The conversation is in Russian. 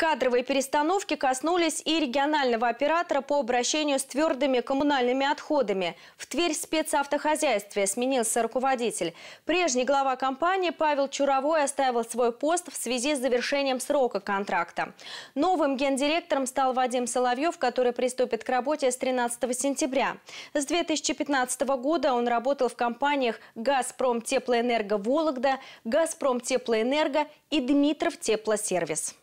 Кадровые перестановки коснулись и регионального оператора по обращению с твердыми коммунальными отходами. В Тверь спецавтохозяйстве сменился руководитель. Прежний глава компании Павел Чуровой оставил свой пост в связи с завершением срока контракта. Новым гендиректором стал Вадим Соловьев, который приступит к работе с 13 сентября. С 2015 года он работал в компаниях «Газпром Теплоэнерго Вологда», «Газпром Теплоэнерго» и «Дмитров Теплосервис».